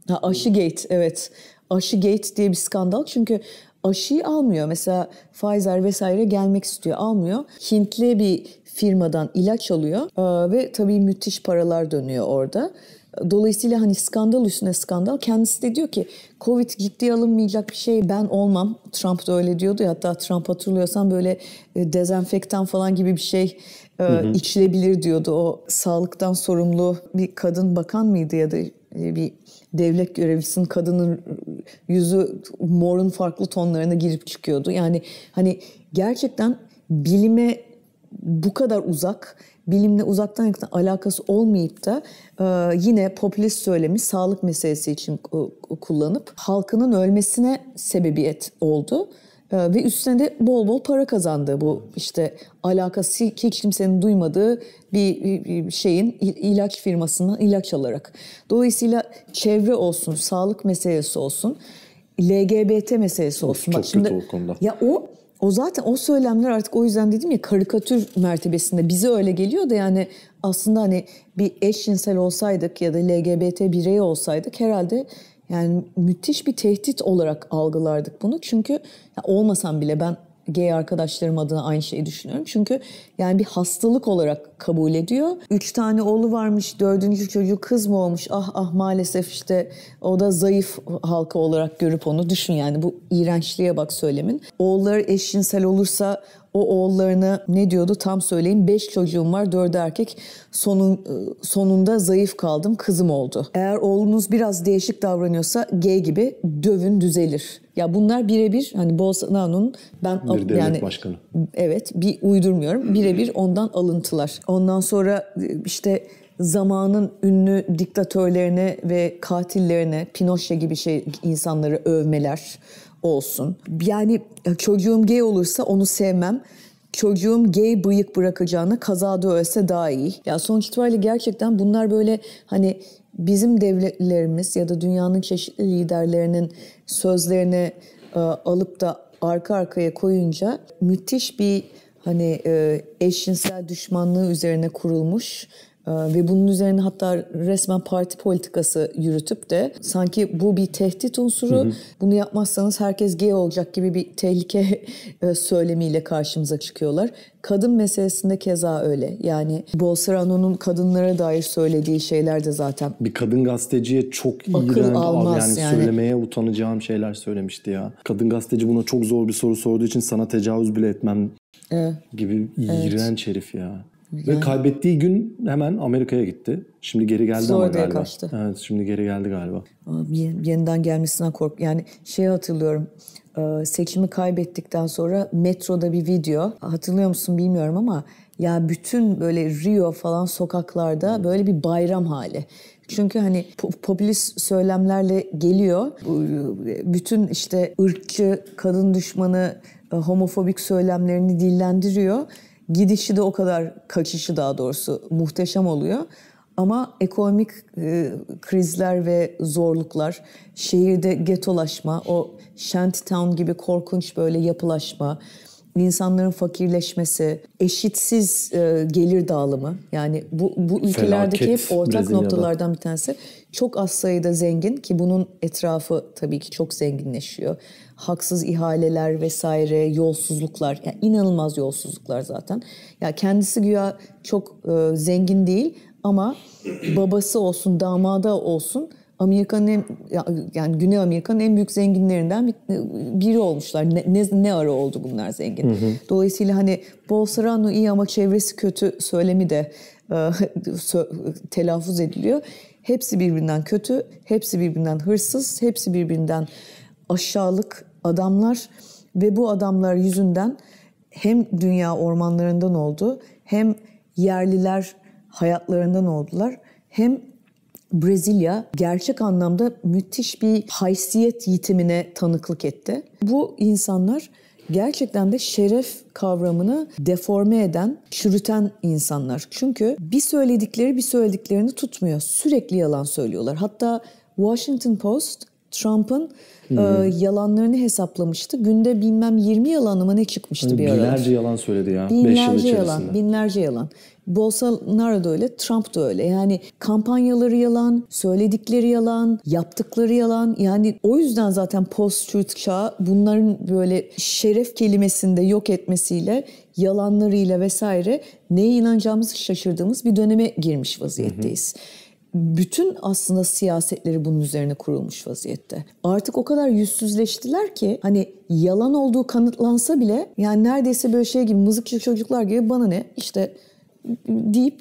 Ha Aşıgate evet. Aşıgate diye bir skandal. Çünkü aşıyı almıyor. Mesela Pfizer vesaire gelmek istiyor almıyor. Hintli bir firmadan ilaç alıyor e, ve tabii müthiş paralar dönüyor orada. Dolayısıyla hani skandal üstüne skandal. Kendisi de diyor ki Covid ciddiye alınmayacak bir şey ben olmam. Trump da öyle diyordu ya hatta Trump hatırlıyorsan böyle e, dezenfektan falan gibi bir şey e, hı hı. içilebilir diyordu. O sağlıktan sorumlu bir kadın bakan mıydı ya da bir devlet görevlisinin kadının yüzü morun farklı tonlarına girip çıkıyordu. Yani hani gerçekten bilime bu kadar uzak, bilimle uzaktan yakın alakası olmayıp da e, yine popülist söylemi sağlık meselesi için e, kullanıp halkının ölmesine sebebiyet oldu. E, ve üstüne de bol bol para kazandı bu işte alakası hiç kimsenin duymadığı bir şeyin ilaç firmasından ilaç alarak. Dolayısıyla çevre olsun, sağlık meselesi olsun, LGBT meselesi olsun. Çok Bak, şimdi, kötü o konuda. Ya o o zaten o söylemler artık o yüzden dedim ya karikatür mertebesinde bize öyle geliyor da yani aslında hani bir eşcinsel olsaydık ya da LGBT birey olsaydık herhalde yani müthiş bir tehdit olarak algılardık bunu. Çünkü olmasam bile ben gay arkadaşlarım adına aynı şeyi düşünüyorum. Çünkü yani bir hastalık olarak kabul ediyor. Üç tane oğlu varmış, dördüncü çocuğu kız mı olmuş? Ah ah maalesef işte o da zayıf halka olarak görüp onu düşün yani bu iğrençliğe bak söylemin. Oğulları eşcinsel olursa o oğullarına ne diyordu tam söyleyeyim. Beş çocuğum var dördü erkek sonun, sonunda zayıf kaldım kızım oldu. Eğer oğlunuz biraz değişik davranıyorsa G gibi dövün düzelir. Ya bunlar birebir hani Bolsonaro'nun ben bir devlet yani başkanı. Evet, bir uydurmuyorum. Birebir ondan alıntılar. Ondan sonra işte zamanın ünlü diktatörlerine ve katillerine Pinochet gibi şey insanları övmeler olsun. Yani e, çocuğum gay olursa onu sevmem çocuğum gay bıyık bırakacağına kazada ölse daha iyi. Ya sonuç itibariyle gerçekten bunlar böyle hani bizim devletlerimiz ya da dünyanın çeşitli liderlerinin sözlerini e, alıp da arka arkaya koyunca müthiş bir hani e, eşcinsel düşmanlığı üzerine kurulmuş ee, ve bunun üzerine hatta resmen parti politikası yürütüp de sanki bu bir tehdit unsuru, hı hı. bunu yapmazsanız herkes gay olacak gibi bir tehlike e, söylemiyle karşımıza çıkıyorlar. Kadın meselesinde keza öyle. Yani Bolsonaro'nun kadınlara dair söylediği şeyler de zaten bir kadın gazeteciye çok akıl iğrenç, almaz yani, yani söylemeye utanacağım şeyler söylemişti ya. Kadın gazeteci buna çok zor bir soru sorduğu için sana tecavüz bile etmem evet. gibi iğrenç evet. herif ya. Ve kaybettiği gün hemen Amerika'ya gitti. Şimdi geri geldi Zor ama galiba. kaçtı. Evet şimdi geri geldi galiba. Yeniden gelmesinden kork. Yani şey hatırlıyorum seçimi kaybettikten sonra metroda bir video hatırlıyor musun bilmiyorum ama ya bütün böyle Rio falan sokaklarda hmm. böyle bir bayram hali. Çünkü hani popülist söylemlerle geliyor. Bütün işte ırkçı, kadın düşmanı, homofobik söylemlerini dillendiriyor Gidişi de o kadar, kaçışı daha doğrusu muhteşem oluyor. Ama ekonomik e, krizler ve zorluklar, şehirde getolaşma, o Shantytown gibi korkunç böyle yapılaşma, insanların fakirleşmesi, eşitsiz e, gelir dağılımı. Yani bu, bu ülkelerdeki Felaket hep ortak Brezilya noktalardan bir tanesi çok az sayıda zengin ki bunun etrafı tabii ki çok zenginleşiyor. Haksız ihaleler vesaire, yolsuzluklar, yani inanılmaz yolsuzluklar zaten. Ya yani kendisi güya çok e, zengin değil ama babası olsun, damada olsun Amerika'nın en, yani Güney Amerika'nın en büyük zenginlerinden e, biri olmuşlar. Ne, ne, ne ara oldu bunlar zengin? Hı hı. Dolayısıyla hani Bolsonaro iyi ama çevresi kötü söylemi de e, telaffuz ediliyor. Hepsi birbirinden kötü, hepsi birbirinden hırsız, hepsi birbirinden aşağılık adamlar ve bu adamlar yüzünden hem dünya ormanlarından oldu, hem yerliler hayatlarından oldular, hem Brezilya gerçek anlamda müthiş bir haysiyet yitimine tanıklık etti. Bu insanlar gerçekten de şeref kavramını deforme eden, çürüten insanlar. Çünkü bir söyledikleri bir söylediklerini tutmuyor. Sürekli yalan söylüyorlar. Hatta Washington Post Trump'ın e, yalanlarını hesaplamıştı. Günde bilmem 20 yalanı mı ne çıkmıştı hani bir ara. Binlerce yalan söyledi ya. Binlerce yalan, içerisinde. binlerce yalan. Bolsonaro da öyle, Trump da öyle. Yani kampanyaları yalan, söyledikleri yalan, yaptıkları yalan. Yani o yüzden zaten post-truth çağı bunların böyle şeref kelimesinde yok etmesiyle yalanlarıyla vesaire neye inanacağımızı şaşırdığımız bir döneme girmiş vaziyetteyiz. Hı hı bütün aslında siyasetleri bunun üzerine kurulmuş vaziyette. Artık o kadar yüzsüzleştiler ki hani yalan olduğu kanıtlansa bile yani neredeyse böyle şey gibi mızıkçı çocuklar gibi bana ne işte deyip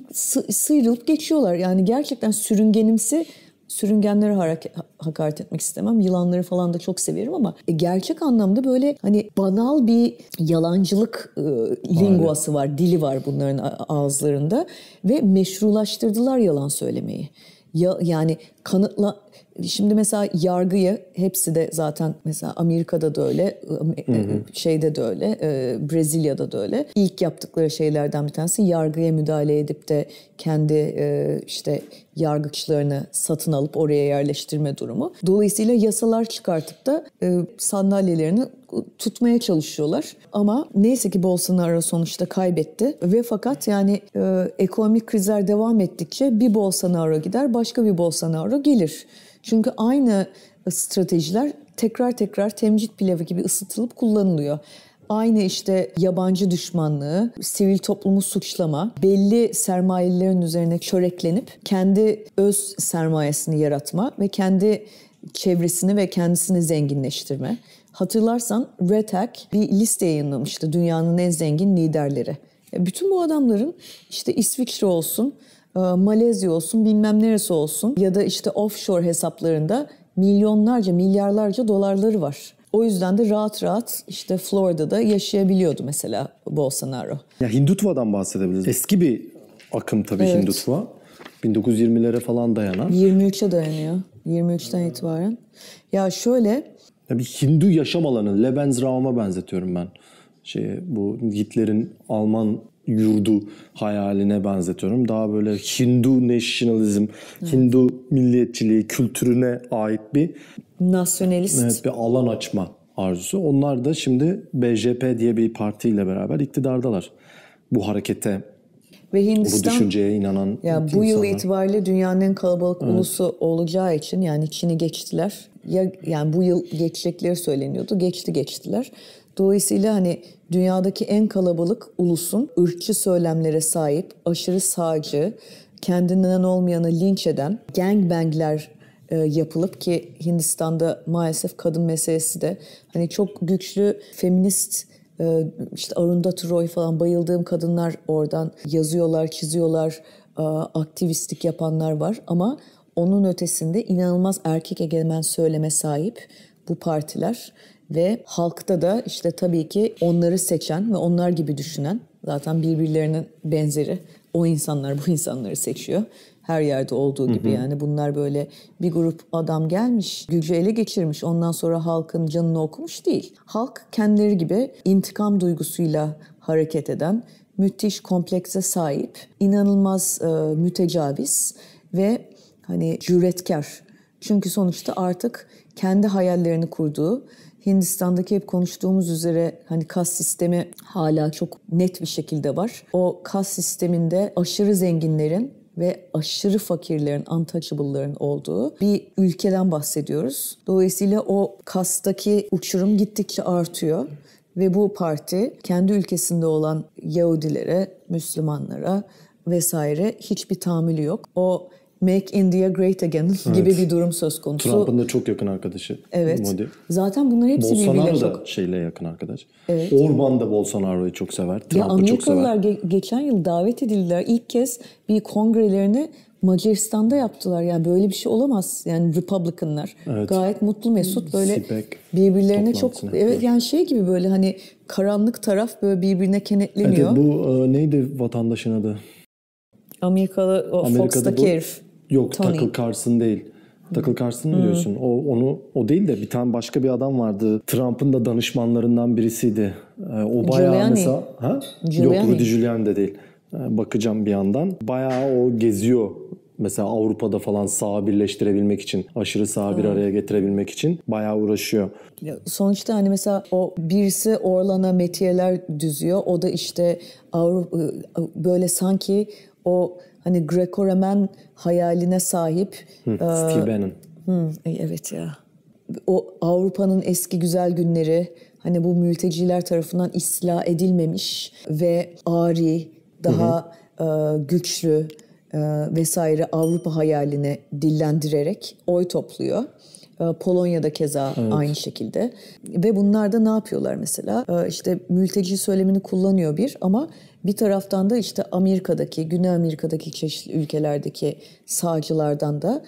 sıyrılıp geçiyorlar. Yani gerçekten sürüngenimsi sürüngenlere hakaret etmek istemem. Yılanları falan da çok severim ama e, gerçek anlamda böyle hani banal bir yalancılık e, linguası var, dili var bunların ağızlarında ve meşrulaştırdılar yalan söylemeyi. Ya, yani kanıtla Şimdi mesela yargıyı hepsi de zaten mesela Amerika'da da öyle, e, şeyde de öyle, e, Brezilya'da da öyle. İlk yaptıkları şeylerden bir tanesi yargıya müdahale edip de kendi e, işte yargıçlarını satın alıp oraya yerleştirme durumu. Dolayısıyla yasalar çıkartıp da sandalyelerini tutmaya çalışıyorlar. Ama neyse ki Bolsonaro sonuçta kaybetti ve fakat yani ekonomik krizler devam ettikçe bir Bolsonaro gider, başka bir Bolsonaro gelir. Çünkü aynı e, stratejiler tekrar tekrar temcit pilavı gibi ısıtılıp kullanılıyor. Aynı işte yabancı düşmanlığı, sivil toplumu suçlama, belli sermayelerin üzerine çöreklenip kendi öz sermayesini yaratma ve kendi çevresini ve kendisini zenginleştirme. Hatırlarsan Red Hack bir liste yayınlamıştı dünyanın en zengin liderleri. E, bütün bu adamların işte İsviçre olsun, e, Malezya olsun bilmem neresi olsun ya da işte offshore hesaplarında milyonlarca milyarlarca dolarları var. O yüzden de rahat rahat işte Florida'da yaşayabiliyordu mesela Bolsonaro. Ya Hindutva'dan bahsedebiliriz. Eski bir akım tabii evet. Hindutva. 1920'lere falan dayanan. 23'e dayanıyor. 23'ten itibaren. Ya şöyle. Ya bir Hindu yaşam alanı. Lebensraum'a benzetiyorum ben. Şey, bu Hitler'in Alman yurdu hayaline benzetiyorum. Daha böyle Hindu nationalism evet. Hindu milliyetçiliği kültürüne ait bir nasyonalist evet, bir alan açma arzusu. Onlar da şimdi BJP diye bir partiyle beraber iktidardalar. Bu harekete ve Hindistan bu düşünceye inanan ya bu yıl itibariyle dünyanın en kalabalık evet. ulusu olacağı için yani Çin'i geçtiler. Ya yani bu yıl geçecekleri söyleniyordu. Geçti geçtiler. Dolayısıyla hani dünyadaki en kalabalık ulusun ırkçı söylemlere sahip, aşırı sağcı, kendinden olmayanı linç eden gangbangler e, yapılıp ki Hindistan'da maalesef kadın meselesi de hani çok güçlü feminist e, işte Arundhati Roy falan bayıldığım kadınlar oradan yazıyorlar, çiziyorlar, e, aktivistlik yapanlar var ama onun ötesinde inanılmaz erkek egemen söyleme sahip bu partiler ve halkta da işte tabii ki onları seçen ve onlar gibi düşünen zaten birbirlerinin benzeri o insanlar bu insanları seçiyor. Her yerde olduğu gibi hı hı. yani bunlar böyle bir grup adam gelmiş, gücü ele geçirmiş, ondan sonra halkın canını okumuş değil. Halk kendileri gibi intikam duygusuyla hareket eden, müthiş komplekse sahip, inanılmaz e, mütecaviz ve hani cüretkar. Çünkü sonuçta artık kendi hayallerini kurduğu, Hindistan'daki hep konuştuğumuz üzere hani kas sistemi hala çok net bir şekilde var. O kas sisteminde aşırı zenginlerin ve aşırı fakirlerin, untouchable'ların olduğu bir ülkeden bahsediyoruz. Dolayısıyla o kastaki uçurum gittikçe artıyor ve bu parti kendi ülkesinde olan Yahudilere, Müslümanlara vesaire hiçbir tahammülü yok. O Make India Great Again evet. gibi bir durum söz konusu. Trump'ın da çok yakın arkadaşı. Evet. Modi. Zaten bunlar hepsi Bolsonaro birbiriyle çok... Bolsonaro da şeyle yakın arkadaş. Evet. Orban da Bolsonaro'yu çok sever. Trump'ı çok sever. Amerikalılar ge- geçen yıl davet edildiler. İlk kez bir kongrelerini Macaristan'da yaptılar. Yani böyle bir şey olamaz. Yani Republican'lar evet. gayet mutlu mesut böyle Sipek birbirlerine çok evet yani şey gibi böyle hani karanlık taraf böyle birbirine kenetleniyor. Evet, bu e, neydi vatandaşın adı? Amerikalı o Amerika'da Fox'taki bu, herif. Yok Tony. Takıl Carson değil. Takıl Carson mı hmm. diyorsun? O onu o değil de bir tane başka bir adam vardı. Trump'ın da danışmanlarından birisiydi. Ee, o bayağı Giuliani. mesela ha? Giuliani. Yok Rudy Giuliani de değil. Ee, bakacağım bir yandan. Bayağı o geziyor mesela Avrupa'da falan sağa birleştirebilmek için, aşırı sağa bir araya getirebilmek için bayağı uğraşıyor. Sonuçta hani mesela o birisi Orlan'a metiyeler düzüyor. O da işte Avrupa böyle sanki o hani Greco-Roman hayaline sahip. Hı, ee, Steve Bannon. Hı, evet ya. O Avrupa'nın eski güzel günleri hani bu mülteciler tarafından istila edilmemiş ve ari, daha hı hı. E, güçlü e, vesaire Avrupa hayalini dillendirerek oy topluyor. E, Polonya'da keza evet. aynı şekilde. Ve bunlar da ne yapıyorlar mesela? E, işte mülteci söylemini kullanıyor bir ama bir taraftan da işte Amerika'daki, Güney Amerika'daki çeşitli ülkelerdeki sağcılardan da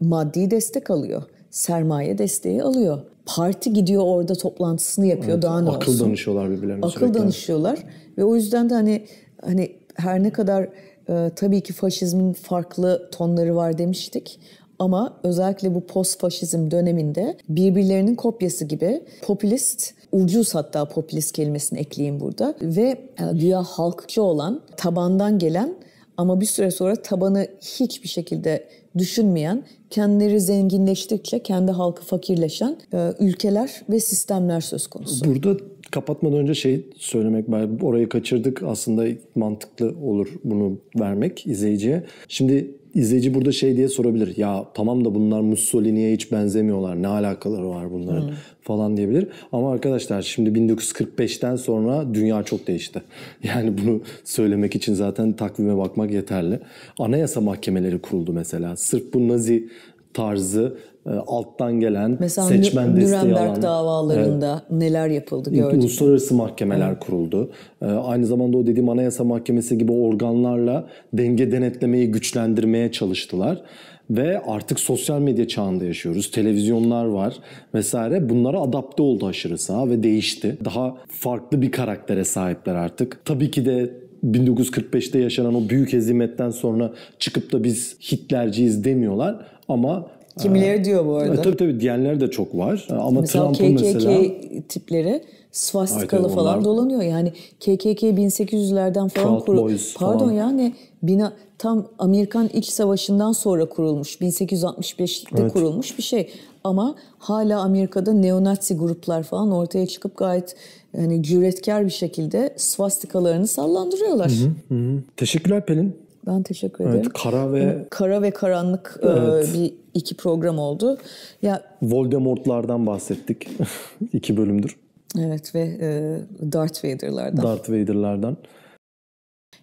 maddi destek alıyor. Sermaye desteği alıyor. Parti gidiyor orada toplantısını yapıyor evet, daha ne akıl olsun. danışıyorlar birbirlerine Akıl sürekli. danışıyorlar ve o yüzden de hani hani her ne kadar e, tabii ki faşizmin farklı tonları var demiştik ama özellikle bu post faşizm döneminde birbirlerinin kopyası gibi popülist ucuz hatta popülist kelimesini ekleyeyim burada ve e, güya halkçı olan tabandan gelen ama bir süre sonra tabanı hiçbir şekilde düşünmeyen, kendileri zenginleştikçe kendi halkı fakirleşen e, ülkeler ve sistemler söz konusu. Burada kapatmadan önce şey söylemek, orayı kaçırdık aslında mantıklı olur bunu vermek izleyiciye. Şimdi izleyici burada şey diye sorabilir. Ya tamam da bunlar Mussolini'ye hiç benzemiyorlar. Ne alakaları var bunların hmm. falan diyebilir. Ama arkadaşlar şimdi 1945'ten sonra dünya çok değişti. Yani bunu söylemek için zaten takvime bakmak yeterli. Anayasa mahkemeleri kuruldu mesela. Sırf bu Nazi tarzı e, alttan gelen Mesela seçmen desteği Nürnberg alan. Nürnberg davalarında e, neler yapıldı gördük. Uluslararası mahkemeler evet. kuruldu. E, aynı zamanda o dediğim anayasa mahkemesi gibi organlarla denge denetlemeyi güçlendirmeye çalıştılar. Ve artık sosyal medya çağında yaşıyoruz. Televizyonlar var vesaire. Bunlara adapte oldu aşırı sağ ve değişti. Daha farklı bir karaktere sahipler artık. Tabii ki de 1945'te yaşanan o büyük hezimetten sonra çıkıp da biz Hitlerciyiz demiyorlar ama Kimileri ee, diyor bu e, arada. tabii tabii diyenler de çok var. Ama mesela Trump'ın KKK mesela... tipleri svastikalı onlar... falan dolanıyor. Yani KKK 1800'lerden falan kurulmuş. Pardon falan. yani bina tam Amerikan İç Savaşı'ndan sonra kurulmuş. 1865'te evet. kurulmuş bir şey. Ama hala Amerika'da neonazi gruplar falan ortaya çıkıp gayet yani cüretkar bir şekilde swastikalarını sallandırıyorlar. Hı hı hı. Teşekkürler Pelin. Ben teşekkür ederim. Evet, kara ve hani kara ve karanlık e, evet. e, bir iki program oldu. Ya Voldemortlardan bahsettik iki bölümdür. Evet ve e, Darth Vader'lardan. Darth Vader'lardan.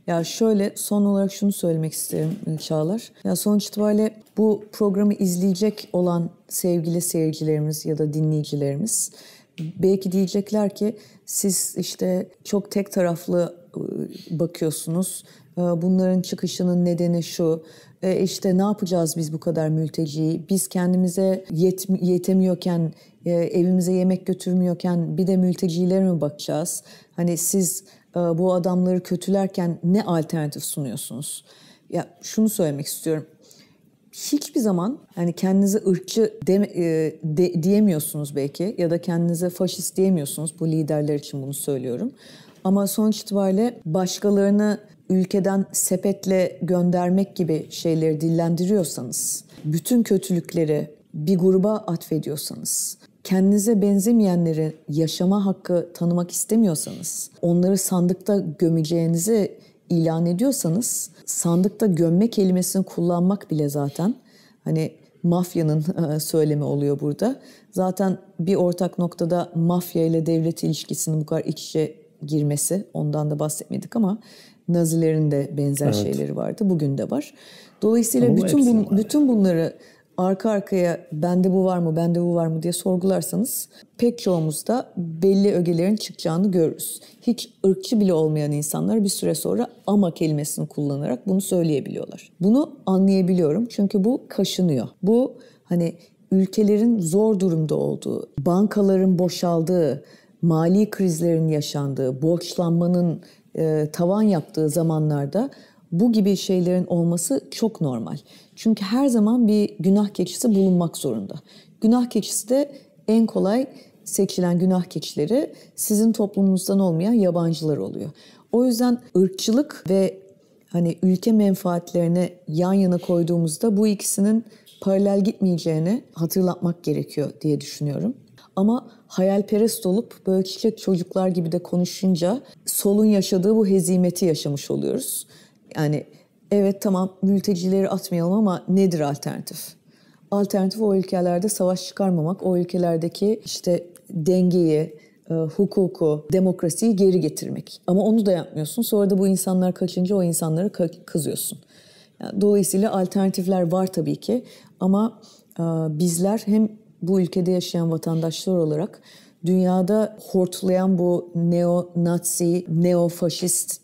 Ya şöyle son olarak şunu söylemek isterim e, Çağlar. Ya sonuç itibariyle bu programı izleyecek olan sevgili seyircilerimiz ya da dinleyicilerimiz belki diyecekler ki siz işte çok tek taraflı e, bakıyorsunuz. E, bunların çıkışının nedeni şu. E işte ne yapacağız biz bu kadar mülteciyi? Biz kendimize yet, yetemiyorken, e, evimize yemek götürmüyorken bir de mültecilere mi bakacağız? Hani siz bu adamları kötülerken ne alternatif sunuyorsunuz? Ya şunu söylemek istiyorum hiçbir zaman hani kendinize ırkçı de, de, diyemiyorsunuz belki ya da kendinize faşist diyemiyorsunuz. Bu liderler için bunu söylüyorum. Ama sonuç itibariyle başkalarını ülkeden sepetle göndermek gibi şeyleri dillendiriyorsanız, bütün kötülükleri bir gruba atfediyorsanız, kendinize benzemeyenleri yaşama hakkı tanımak istemiyorsanız, onları sandıkta gömeceğinizi ilan ediyorsanız, sandıkta gömme kelimesini kullanmak bile zaten hani mafyanın e, söylemi oluyor burada. Zaten bir ortak noktada mafya ile devlet ilişkisinin bu kadar iç içe girmesi ondan da bahsetmedik ama Nazilerin de benzer evet. şeyleri vardı. Bugün de var. Dolayısıyla ama bütün bun, bütün bunları arka arkaya bende bu var mı, bende bu var mı diye sorgularsanız pek çoğumuzda belli ögelerin çıkacağını görürüz. Hiç ırkçı bile olmayan insanlar bir süre sonra ama kelimesini kullanarak bunu söyleyebiliyorlar. Bunu anlayabiliyorum çünkü bu kaşınıyor. Bu hani ülkelerin zor durumda olduğu, bankaların boşaldığı, mali krizlerin yaşandığı, borçlanmanın e, tavan yaptığı zamanlarda bu gibi şeylerin olması çok normal. Çünkü her zaman bir günah keçisi bulunmak zorunda. Günah keçisi de en kolay seçilen günah keçileri sizin toplumunuzdan olmayan yabancılar oluyor. O yüzden ırkçılık ve hani ülke menfaatlerini yan yana koyduğumuzda bu ikisinin paralel gitmeyeceğini hatırlatmak gerekiyor diye düşünüyorum. Ama hayalperest olup böylelikle çocuklar gibi de konuşunca solun yaşadığı bu hezimeti yaşamış oluyoruz. Yani evet tamam mültecileri atmayalım ama nedir alternatif? Alternatif o ülkelerde savaş çıkarmamak, o ülkelerdeki işte dengeyi, e, hukuku, demokrasiyi geri getirmek. Ama onu da yapmıyorsun. Sonra da bu insanlar kaçınca o insanlara kızıyorsun. Dolayısıyla alternatifler var tabii ki ama e, bizler hem bu ülkede yaşayan vatandaşlar olarak dünyada hortlayan bu neo-nazi, neo-faşist,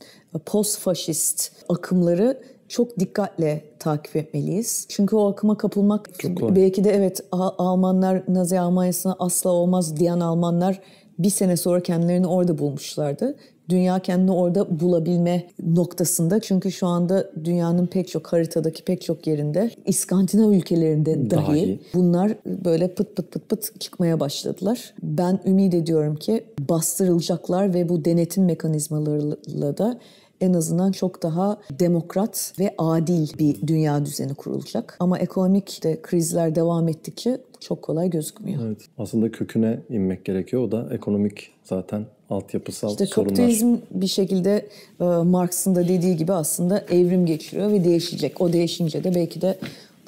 post-faşist akımları çok dikkatle takip etmeliyiz. Çünkü o akıma kapılmak çok belki de evet Almanlar Nazi Almanya'sına asla olmaz diyen Almanlar bir sene sonra kendilerini orada bulmuşlardı. Dünya kendini orada bulabilme noktasında çünkü şu anda dünyanın pek çok haritadaki pek çok yerinde İskandinav ülkelerinde dahi, dahi bunlar böyle pıt pıt pıt pıt çıkmaya başladılar. Ben ümit ediyorum ki bastırılacaklar ve bu denetim mekanizmalarıyla da en azından çok daha demokrat ve adil bir dünya düzeni kurulacak. Ama ekonomik de krizler devam ettikçe çok kolay gözükmüyor. Evet. Aslında köküne inmek gerekiyor. O da ekonomik zaten altyapısal işte sorunlar. İşte Kapitalizm bir şekilde e, Marx'ın da dediği gibi aslında evrim geçiriyor ve değişecek. O değişince de belki de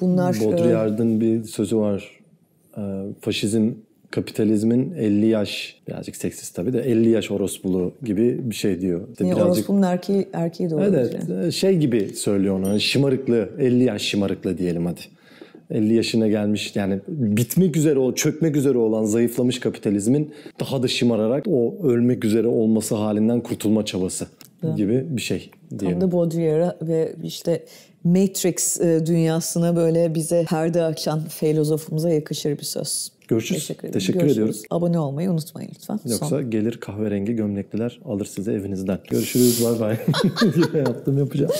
bunlar... E, Baudrillard'ın e, bir sözü var. E, faşizm kapitalizmin 50 yaş birazcık seksist tabii de 50 yaş orospulu gibi bir şey diyor. İşte yani birazcık... Orospunun erkeği, erkeği doğru. Evet, e, şey. gibi söylüyor onu. Hani şımarıklı 50 yaş şımarıklı diyelim hadi. 50 yaşına gelmiş yani bitmek üzere o çökmek üzere olan zayıflamış kapitalizmin daha da şımararak o ölmek üzere olması halinden kurtulma çabası da. gibi bir şey. Diyelim. Tam da Baudrillard'a ve işte Matrix e, dünyasına böyle bize perde açan filozofumuza yakışır bir söz. Görüşürüz. Teşekkür, Teşekkür Görüşürüz. ediyoruz. Abone olmayı unutmayın lütfen. Yoksa Son. gelir kahverengi gömlekliler alır size evinizden. Görüşürüz. Bay bay. Yine yaptım yapacağım.